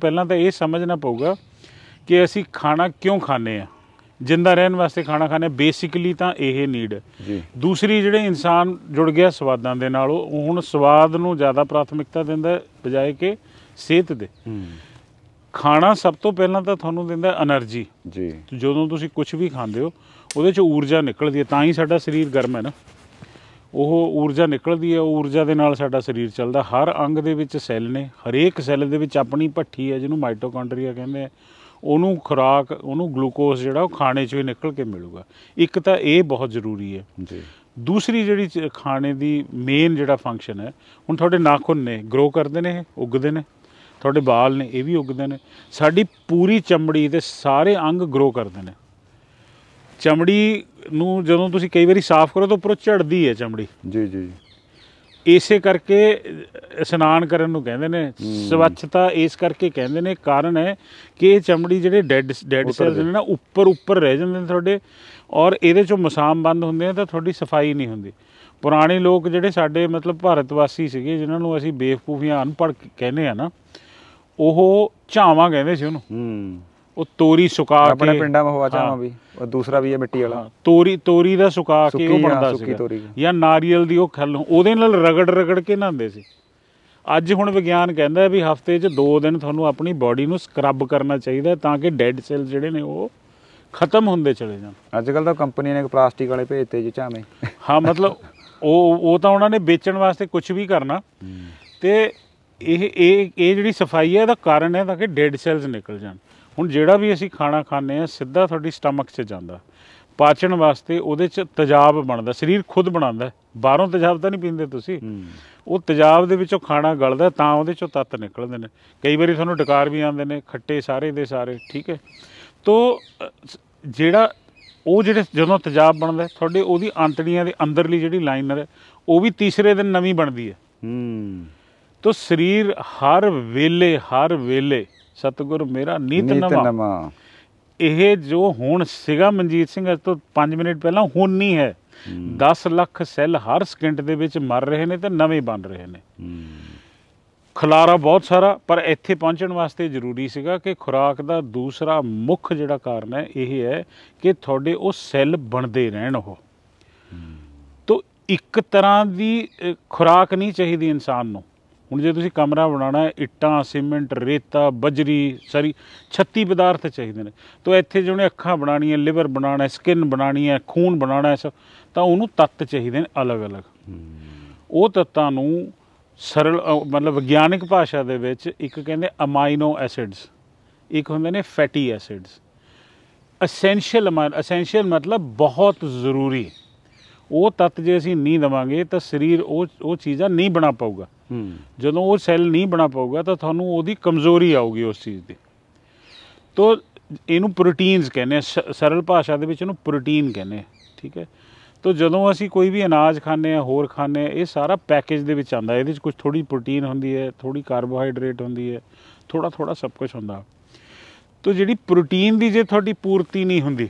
ਪਹਿਲਾਂ ਤਾਂ ਇਹ ਸਮਝਣਾ ਪਊਗਾ ਕਿ ਅਸੀਂ ਖਾਣਾ ਕਿਉਂ ਖਾਂਦੇ ਆ ਜਿੰਦਾ ਰਹਿਣ ਵਾਸਤੇ ਖਾਣਾ ਖਾਣੇ ਬੇਸਿਕਲੀ ਤਾਂ ਇਹ ਨੀਡ ਹੈ ਦੂਸਰੀ ਜਿਹੜੇ ਇਨਸਾਨ ਜੁੜ ਗਿਆ ਸਵਾਦਾਂ ਦੇ ਨਾਲ ਉਹ ਹੁਣ ਸਵਾਦ ਨੂੰ ਜ਼ਿਆਦਾ ਪ੍ਰਾਥਮਿਕਤਾ ਦਿੰਦਾ ਬਜਾਏ ਕਿ ਸਿਹਤ ਦੇ ਖਾਣਾ ਸਭ ਤੋਂ ਪਹਿਲਾਂ ਤਾਂ ਤੁਹਾਨੂੰ ਦਿੰਦਾ એનર્ਜੀ ਜੀ ਜਦੋਂ ਤੁਸੀਂ ਕੁਝ ਵੀ ਖਾਂਦੇ ਹੋ ਉਹਦੇ ਚ ਊਰਜਾ ਨਿਕਲਦੀ ਹੈ ਤਾਂ ਹੀ ਸਾਡਾ ਸਰੀਰ ਗਰਮ ਹੈ ਨਾ ਉਹ ਊਰਜਾ ਨਿਕਲਦੀ ਹੈ ਉਹ ਊਰਜਾ ਦੇ ਨਾਲ ਸਾਡਾ ਸਰੀਰ ਚੱਲਦਾ ਹਰ ਅੰਗ ਦੇ ਵਿੱਚ ਸੈੱਲ ਨੇ ਹਰੇਕ ਸੈੱਲ ਦੇ ਵਿੱਚ ਆਪਣੀ ਭੱਠੀ ਹੈ ਜਿਹਨੂੰ ਮਾਈਟੋਕੌਂਡਰੀਆ ਕਹਿੰਦੇ ਆ ਉਹਨੂੰ ਖੁਰਾਕ ਉਹਨੂੰ ਗਲੂਕੋਜ਼ ਜਿਹੜਾ ਉਹ ਖਾਣੇ 'ਚੋਂ ਹੀ ਨਿਕਲ ਕੇ ਮਿਲੂਗਾ ਇੱਕ ਤਾਂ ਇਹ ਬਹੁਤ ਜ਼ਰੂਰੀ ਹੈ ਜੀ ਦੂਸਰੀ ਜਿਹੜੀ ਖਾਣੇ ਦੀ ਮੇਨ ਜਿਹੜਾ ਫੰਕਸ਼ਨ ਹੈ ਹੁਣ ਤੁਹਾਡੇ ਨਾਖੁਨ ਨੇ ਗਰੋ ਕਰਦੇ ਨੇ ਉੱਗਦੇ ਨੇ ਤੁਹਾਡੇ ਵਾਲ ਨੇ ਇਹ ਵੀ ਉੱਗਦੇ ਨੇ ਸਾਡੀ ਪੂਰੀ ਚਮੜੀ ਦੇ ਸਾਰੇ ਅੰਗ ਗਰੋ ਕਰਦੇ ਨੇ ਚਮੜੀ ਨੂੰ ਜਦੋਂ ਤੁਸੀਂ ਕਈ ਵਾਰੀ ਸਾਫ਼ ਕਰੋ ਤਾਂ ਉੱਪਰੋਂ ਝੜਦੀ ਹੈ ਚਮੜੀ ਜੀ ਜੀ ਇਸੇ ਕਰਕੇ ਇਸ਼ਨਾਨ ਕਰਨ ਨੂੰ ਕਹਿੰਦੇ ਨੇ ਸਵੱਛਤਾ ਇਸ ਕਰਕੇ ਕਹਿੰਦੇ ਨੇ ਕਾਰਨ ਹੈ ਕਿ ਇਹ ਚਮੜੀ ਜਿਹੜੇ ਡੈਡ ਡੈਡ ਸੈਲਸ ਨੇ ਨਾ ਉੱਪਰ ਉੱਪਰ ਰਹਿ ਜਾਂਦੇ ਨੇ ਤੁਹਾਡੇ ਔਰ ਇਹਦੇ ਚੋਂ ਮਸਾਮ ਬੰਦ ਹੁੰਦੇ ਆ ਤਾਂ ਤੁਹਾਡੀ ਸਫਾਈ ਨਹੀਂ ਹੁੰਦੀ ਪੁਰਾਣੇ ਲੋਕ ਜਿਹੜੇ ਸਾਡੇ ਮਤਲਬ ਭਾਰਤ ਵਾਸੀ ਸੀਗੇ ਜਿਨ੍ਹਾਂ ਨੂੰ ਅਸੀਂ ਬੇਵਕੂਫੀਆਂ ਅਨਪੜ੍ਹ ਕਹਿੰਦੇ ਆ ਨਾ ਉਹ ਝਾਵਾਂ ਕਹਿੰਦੇ ਸੀ ਉਹਨੂੰ ਹੂੰ ਉਹ ਤੋਰੀ ਸੁਕਾ ਕੇ ਆਪਣੇ ਪਿੰਡਾਂ ਮਹਵਾ ਚਾਹਾਂ ਵੀ ਉਹ ਦੂਸਰਾ ਵੀ ਇਹ ਮਿੱਟੀ ਵਾਲਾ ਤੋਰੀ ਤੋਰੀ ਦਾ ਸੁਕਾ ਕੇ ਉਹ ਬਣਦਾ ਸੀ ਜਾਂ ਨਾਰੀਅਲ ਦੀ ਉਹ ਖੱਲ ਉਹਦੇ ਨਾਲ ਰਗੜ ਰਗੜ ਕੇ ਨਾਂਦੇ ਸੀ ਅੱਜ ਹੁਣ ਵਿਗਿਆਨ ਕਹਿੰਦਾ ਵੀ ਹਫਤੇ 'ਚ 2 ਦਿਨ ਤੁਹਾਨੂੰ ਆਪਣੀ ਬਾਡੀ ਨੂੰ ਸਕਰਬ ਕਰਨਾ ਚਾਹੀਦਾ ਤਾਂ ਕਿ ਡੈੱਡ ਸੈਲ ਜਿਹੜੇ ਨੇ ਉਹ ਖਤਮ ਹੁੰਦੇ ਚਲੇ ਜਾਣ ਅੱਜ ਕੱਲ ਤਾਂ ਕੰਪਨੀਆਂ ਨੇ ਪਲਾਸਟਿਕ ਵਾਲੇ ਭੇਜਤੇ ਜੀ ਝਾਵੇਂ ਹਾਂ ਮਤਲਬ ਉਹ ਉਹ ਤਾਂ ਉਹਨਾਂ ਨੇ ਵੇਚਣ ਵਾਸਤੇ ਕੁਝ ਵੀ ਕਰਨਾ ਤੇ ਇਹ ਇਹ ਇਹ ਜਿਹੜੀ ਸਫਾਈ ਹੈ ਦਾ ਕਾਰਨ ਹੈ ਤਾਂ ਕਿ ਡੈੱਡ ਸੈਲਸ ਨਿਕਲ ਜਾਣ ਹੁਣ ਜਿਹੜਾ ਵੀ ਅਸੀਂ ਖਾਣਾ ਖਾਂਦੇ ਆ ਸਿੱਧਾ ਤੁਹਾਡੀ ਸਟਮਕ 'ਚ ਜਾਂਦਾ ਪਾਚਣ ਵਾਸਤੇ ਉਹਦੇ 'ਚ ਤਜਾਬ ਬਣਦਾ ਸਰੀਰ ਖੁਦ ਬਣਾਉਂਦਾ ਬਾਹਰੋਂ ਤਜਾਬ ਤਾਂ ਨਹੀਂ ਪੀਂਦੇ ਤੁਸੀਂ ਉਹ ਤਜਾਬ ਦੇ ਵਿੱਚੋਂ ਖਾਣਾ ਗਲਦਾ ਤਾਂ ਉਹਦੇ 'ਚੋਂ ਤੱਤ ਨਿਕਲਦੇ ਨੇ ਕਈ ਵਾਰੀ ਤੁਹਾਨੂੰ ਡਕਾਰ ਵੀ ਆਉਂਦੇ ਨੇ ਖੱਟੇ ਸਾਰੇ ਦੇ ਸਾਰੇ ਠੀਕ ਹੈ ਤੋਂ ਜਿਹੜਾ ਉਹ ਜਿਹੜੇ ਜਦੋਂ ਤਜਾਬ ਬਣਦਾ ਤੁਹਾਡੇ ਉਹਦੀ ਆਂਤੜੀਆਂ ਦੇ ਅੰਦਰਲੀ ਜਿਹੜੀ ਲਾਈਨਰ ਹੈ ਉਹ ਵੀ ਤੀਸਰੇ ਦਿਨ ਨਵੀਂ ਬਣਦੀ ਹੈ ਹੂੰ ਤੋਂ ਸਰੀਰ ਹਰ ਵੇਲੇ ਹਰ ਵੇਲੇ ਸਤਿਗੁਰ ਮੇਰਾ ਨੀਤ ਨਮਾ ਇਹ ਜੋ ਹੁਣ ਸਿਗਾ ਮਨਜੀਤ ਸਿੰਘ ਅੱਜ ਤੋਂ 5 ਮਿੰਟ ਪਹਿਲਾਂ ਹੁਣ ਨਹੀਂ ਹੈ 10 ਲੱਖ ਸੈੱਲ ਹਰ ਸਕਿੰਟ ਦੇ ਵਿੱਚ ਮਰ ਰਹੇ ਨੇ ਤੇ ਨਵੇਂ ਬਣ ਰਹੇ ਨੇ ਖਲਾਰਾ ਬਹੁਤ ਸਾਰਾ ਪਰ ਇੱਥੇ ਪਹੁੰਚਣ ਵਾਸਤੇ ਜ਼ਰੂਰੀ ਸੀਗਾ ਕਿ ਖੁਰਾਕ ਦਾ ਦੂਸਰਾ ਮੁੱਖ ਜਿਹੜਾ ਕਾਰਨ ਹੈ ਇਹ ਹੈ ਕਿ ਤੁਹਾਡੇ ਉਹ ਸੈੱਲ ਬਣਦੇ ਰਹਿਣ ਉਹ ਤੋਂ ਇੱਕ ਤਰ੍ਹਾਂ ਦੀ ਖੁਰਾਕ ਨਹੀਂ ਚਾਹੀਦੀ ਇਨਸਾਨ ਨੂੰ ਹੁਣ ਜੇ ਤੁਸੀਂ ਕਮਰਾ ਬਣਾਉਣਾ ਹੈ ਇੱਟਾਂ ਸੀਮੈਂਟ ਰੇਤਾ ਬਜਰੀ ਸਾਰੀ 36 ਪਦਾਰਥ ਚਾਹੀਦੇ ਨੇ ਤਾਂ ਇੱਥੇ ਜਿਹੜੇ ਅੱਖਾਂ ਬਣਾਣੀਆਂ ਲਿਵਰ ਬਣਾਣਾ ਸਕਿਨ ਬਣਾਣੀ ਹੈ ਖੂਨ ਬਣਾਣਾ ਹੈ ਤਾਂ ਉਹਨੂੰ ਤੱਤ ਚਾਹੀਦੇ ਨੇ ਅਲੱਗ-ਅਲੱਗ ਉਹ ਤੱਤਾਂ ਨੂੰ ਸਰਲ ਮਤਲਬ ਵਿਗਿਆਨਿਕ ਭਾਸ਼ਾ ਦੇ ਵਿੱਚ ਇੱਕ ਕਹਿੰਦੇ ਅਮਾਈਨੋ ਐਸਿਡਸ ਇੱਕ ਹੁੰਦੇ ਨੇ ਫੈਟੀ ਐਸਿਡਸ ਅਸੈਂਸ਼ੀਅਲ ਅਸੈਂਸ਼ੀਅਲ ਮਤਲਬ ਬਹੁਤ ਜ਼ਰੂਰੀ ਉਹ ਤੱਤ ਜੇ ਅਸੀਂ ਨਹੀਂ ਦਵਾਂਗੇ ਤਾਂ ਸਰੀਰ ਉਹ ਉਹ ਚੀਜ਼ਾਂ ਨਹੀਂ ਬਣਾ ਪਾਊਗਾ ਜਦੋਂ ਉਹ ਸੈੱਲ ਨਹੀਂ ਬਣਾ ਪਾਊਗਾ ਤਾਂ ਤੁਹਾਨੂੰ ਉਹਦੀ ਕਮਜ਼ੋਰੀ ਆਊਗੀ ਉਸ ਚੀਜ਼ ਦੀ ਤੋਂ ਇਹਨੂੰ ਪ੍ਰੋਟੀਨਸ ਕਹਿੰਦੇ ਸਰਲ ਭਾਸ਼ਾ ਦੇ ਵਿੱਚ ਇਹਨੂੰ ਪ੍ਰੋਟੀਨ ਕਹਿੰਦੇ ਠੀਕ ਹੈ ਤੋ ਜਦੋਂ ਅਸੀਂ ਕੋਈ ਵੀ ਅਨਾਜ ਖਾਂਦੇ ਆ ਹੋਰ ਖਾਂਦੇ ਆ ਇਹ ਸਾਰਾ ਪੈਕੇਜ ਦੇ ਵਿੱਚ ਆਂਦਾ ਇਹਦੇ ਵਿੱਚ ਕੁਝ ਥੋੜੀ ਪ੍ਰੋਟੀਨ ਹੁੰਦੀ ਹੈ ਥੋੜੀ ਕਾਰਬੋਹਾਈਡਰੇਟ ਹੁੰਦੀ ਹੈ ਥੋੜਾ ਥੋੜਾ ਸਭ ਕੁਝ ਹੁੰਦਾ ਤੋ ਜਿਹੜੀ ਪ੍ਰੋਟੀਨ ਦੀ ਜੇ ਤੁਹਾਡੀ ਪੂਰਤੀ ਨਹੀਂ ਹੁੰਦੀ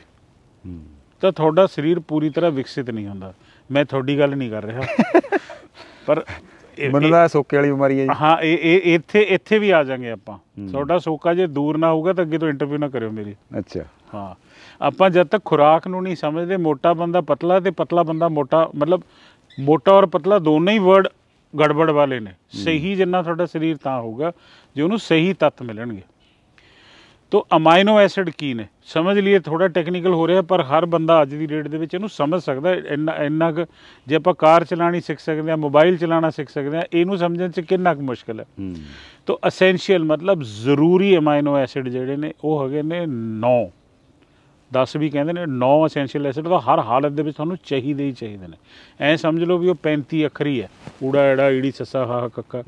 ਤਾਂ ਤੁਹਾਡਾ ਸਰੀਰ ਪੂਰੀ ਤਰ੍ਹਾਂ ਵਿਕਸਿਤ ਨਹੀਂ ਹੁੰਦਾ ਮੈਂ ਤੁਹਾਡੀ ਗੱਲ ਨਹੀਂ ਕਰ ਰਿਹਾ ਪਰ ਮੈਨੂੰ ਲੱਗਦਾ ਸੋਕੇ ਵਾਲੀ ਬਿਮਾਰੀ ਹੈ ਜੀ ਹਾਂ ਇਹ ਇੱਥੇ ਇੱਥੇ ਵੀ ਆ ਜਾਾਂਗੇ ਆਪਾਂ ਤੁਹਾਡਾ ਸੋਕਾ ਜੇ ਦੂਰ ਨਾ ਹੋਊਗਾ ਤਾਂ ਅੱਗੇ ਤੋਂ ਇੰਟਰਵਿਊ ਨਾ ਕਰਿਓ ਮੇਰੀ ਅੱਛਾ ਹਾਂ ਆਪਾਂ ਜਦ ਤੱਕ ਖੁਰਾਕ ਨੂੰ ਨਹੀਂ ਸਮਝਦੇ ਮੋਟਾ ਬੰਦਾ ਪਤਲਾ ਤੇ ਪਤਲਾ ਬੰਦਾ ਮੋਟਾ ਮਤਲਬ ਮੋਟਾ ਔਰ ਪਤਲਾ ਦੋਨੇ ਹੀ ਵਰਡ ਗੜਬੜ ਵਾਲੇ ਨੇ ਸਹੀ ਜਿੰਨਾ ਤੁਹਾਡਾ ਸਰੀਰ ਤਾਂ ਹੋਊਗਾ ਜੇ ਉਹਨੂੰ ਸਹੀ ਤੱਤ ਮਿਲਣਗੇ ਤੋ ਅਮਾਈਨੋ ਐਸਿਡ ਕੀ ਨੇ ਸਮਝ ਲਈਏ ਥੋੜਾ ਟੈਕਨੀਕਲ ਹੋ ਰਿਹਾ ਪਰ ਹਰ ਬੰਦਾ ਅੱਜ ਦੀ ਡੇਟ ਦੇ ਵਿੱਚ ਇਹਨੂੰ ਸਮਝ ਸਕਦਾ ਇੰਨਾ ਇੰਨਾ ਜੇ ਆਪਾਂ ਕਾਰ ਚਲਾਣੀ ਸਿੱਖ ਸਕਦੇ ਆ ਮੋਬਾਈਲ ਚਲਾਣਾ ਸਿੱਖ ਸਕਦੇ ਆ ਇਹਨੂੰ ਸਮਝਣ 'ਚ ਕਿੰਨਾ ਕੁ ਮੁਸ਼ਕਲ ਹੈ ਤੋ ਅਸੈਂਸ਼ੀਅਲ ਮਤਲਬ ਜ਼ਰੂਰੀ ਅਮਾਈਨੋ ਐਸਿਡ ਜਿਹੜੇ ਨੇ ਉਹ ਹੈਗੇ ਨੇ 9 10 ਵੀ ਕਹਿੰਦੇ ਨੇ 9 ਅਸੈਂਸ਼ੀਅਲ ਐਸਿਡ ਤਾਂ ਹਰ ਹਾਲਤ ਦੇ ਵਿੱਚ ਤੁਹਾਨੂੰ ਚਾਹੀਦੇ ਹੀ ਚਾਹੀਦੇ ਨੇ ਐ ਸਮਝ ਲਓ ਵੀ ਉਹ 35 ਅੱਖਰੀ ਹੈ ਊੜਾ ਐੜਾ ਈੜੀ ਸੱਸਾ ਹਾ ਕੱਕਾ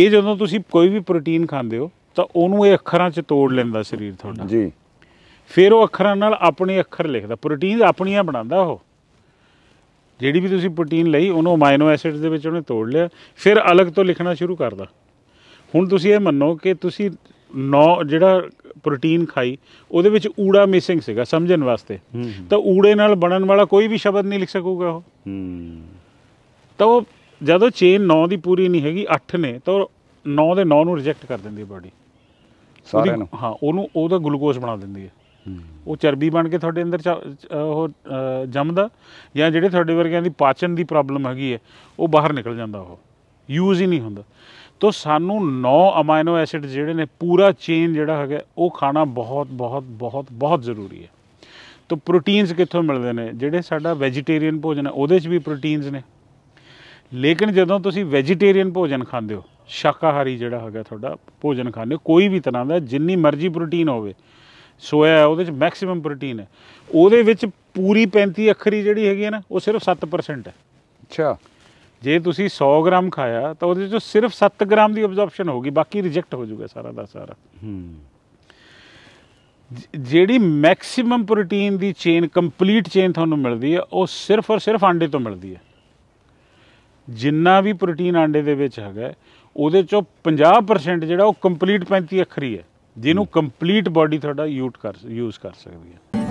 ਇਹ ਜਦੋਂ ਤੁਸੀਂ ਕੋਈ ਵੀ ਪ੍ਰੋਟੀਨ ਖਾਂਦੇ ਹੋ ਤਾਂ ਉਹਨੂੰ ਇਹ ਅੱਖਰਾਂ 'ਚ ਤੋੜ ਲੈਂਦਾ ਸਰੀਰ ਤੁਹਾਡਾ ਜੀ ਫਿਰ ਉਹ ਅੱਖਰਾਂ ਨਾਲ ਆਪਣੇ ਅੱਖਰ ਲਿਖਦਾ ਪ੍ਰੋਟੀਨ ਆਪਣੀਆਂ ਬਣਾਉਂਦਾ ਉਹ ਜਿਹੜੀ ਵੀ ਤੁਸੀਂ ਪ੍ਰੋਟੀਨ ਲਈ ਉਹਨੂੰ ਅਮਾਈਨੋ ਐਸਿਡਸ ਦੇ ਵਿੱਚ ਉਹਨੇ ਤੋੜ ਲਿਆ ਫਿਰ ਅਲੱਗ ਤੋਂ ਲਿਖਣਾ ਸ਼ੁਰੂ ਕਰਦਾ ਹੁਣ ਤੁਸੀਂ ਇਹ ਮੰਨੋ ਕਿ ਤੁਸੀਂ ਨੌ ਜਿਹੜਾ ਪ੍ਰੋਟੀਨ ਖਾਈ ਉਹਦੇ ਵਿੱਚ ਊੜਾ ਮਿਸਿੰਗ ਸੀਗਾ ਸਮਝਣ ਵਾਸਤੇ ਤਾਂ ਊੜੇ ਨਾਲ ਬਣਨ ਵਾਲਾ ਕੋਈ ਵੀ ਸ਼ਬਦ ਨਹੀਂ ਲਿਖ ਸਕੂਗਾ ਉਹ ਤਾਂ ਉਹ ਜਦੋਂ ਚੇਨ 9 ਦੀ ਪੂਰੀ ਨਹੀਂ ਹੈਗੀ 8 ਨੇ ਤਾਂ 9 ਦੇ 9 ਨੂੰ ਰਿਜੈਕਟ ਕਰ ਦਿੰਦੀ ਹੈ ਬਾਡੀ ਸਾਰਿਆਂ ਨੂੰ ਹਾਂ ਉਹਨੂੰ ਉਹਦਾ ਗਲੂਕੋਜ਼ ਬਣਾ ਦਿੰਦੀ ਹੈ ਉਹ ਚਰਬੀ ਬਣ ਕੇ ਤੁਹਾਡੇ ਅੰਦਰ ਉਹ ਜੰਮਦਾ ਜਾਂ ਜਿਹੜੇ ਤੁਹਾਡੇ ਵਰਗਿਆਂ ਦੀ ਪਾਚਨ ਦੀ ਪ੍ਰੋਬਲਮ ਹੈਗੀ ਹੈ ਉਹ ਬਾਹਰ ਨਿਕਲ ਜਾਂਦਾ ਉਹ ਯੂਜ਼ ਹੀ ਨਹੀਂ ਹੁੰਦਾ ਤੋ ਸਾਨੂੰ 9 ਅਮਾਈਨੋ ਐਸਿਡ ਜਿਹੜੇ ਨੇ ਪੂਰਾ ਚੇਨ ਜਿਹੜਾ ਹੈਗਾ ਉਹ ਖਾਣਾ ਬਹੁਤ ਬਹੁਤ ਬਹੁਤ ਬਹੁਤ ਜ਼ਰੂਰੀ ਹੈ ਤੋ ਪ੍ਰੋਟੀਨਸ ਕਿੱਥੋਂ ਮਿਲਦੇ ਨੇ ਜਿਹੜੇ ਸਾਡਾ ਵੈਜੀਟੇਰੀਅਨ ਭੋਜਨ ਹੈ ਉਹਦੇ 'ਚ ਵੀ ਪ੍ਰੋਟੀਨਸ ਨੇ ਲੇਕਿਨ ਜਦੋਂ ਤੁਸੀਂ ਵੈਜੀਟੇਰੀਅਨ ਭੋਜਨ ਖਾਂਦੇ ਹੋ ਸ਼ਾਕਾਹਾਰੀ ਜਿਹੜਾ ਹੈਗਾ ਤੁਹਾਡਾ ਭੋਜਨ ਖਾਣੇ ਕੋਈ ਵੀ ਤਰ੍ਹਾਂ ਦਾ ਜਿੰਨੀ ਮਰਜ਼ੀ ਪ੍ਰੋਟੀਨ ਹੋਵੇ ਸੋਇਆ ਉਹਦੇ ਵਿੱਚ ਮੈਕਸਿਮਮ ਪ੍ਰੋਟੀਨ ਹੈ ਉਹਦੇ ਵਿੱਚ ਪੂਰੀ 35 ਅੱਖਰੀ ਜਿਹੜੀ ਹੈਗੀ ਹੈ ਨਾ ਉਹ ਸਿਰਫ 7% ਹੈ ਅੱਛਾ ਜੇ ਤੁਸੀਂ 100 ਗ੍ਰਾਮ ਖਾਇਆ ਤਾਂ ਉਹਦੇ ਵਿੱਚੋਂ ਸਿਰਫ 7 ਗ੍ਰਾਮ ਦੀ ਅਬਜ਼ਾਰਪਸ਼ਨ ਹੋਗੀ ਬਾਕੀ ਰਿਜੈਕਟ ਹੋ ਜਾਊਗਾ ਸਾਰਾ ਦਾ ਸਾਰਾ ਜਿਹੜੀ ਮੈਕਸਿਮਮ ਪ੍ਰੋਟੀਨ ਦੀ ਚੇਨ ਕੰਪਲੀਟ ਚੇਨ ਤੁਹਾਨੂੰ ਮਿਲਦੀ ਹੈ ਉਹ ਸਿਰਫ ਔਰ ਸਿਰਫ ਆਂਡੇ ਤੋਂ ਮਿਲਦੀ ਹੈ ਜਿੰਨਾ ਵੀ ਪ੍ਰੋਟੀਨ ਆਂਡੇ ਦੇ ਵਿੱਚ ਹੈਗਾ ਉਹਦੇ ਚੋਂ 50% ਜਿਹੜਾ ਉਹ ਕੰਪਲੀਟ 35 ਅੱਖਰੀ ਹੈ ਜਿਹਨੂੰ ਕੰਪਲੀਟ ਬਾਡੀ ਤੁਹਾਡਾ ਯੂਟ ਕਰ ਯੂਜ਼ ਕਰ ਸਕਦੀ ਹੈ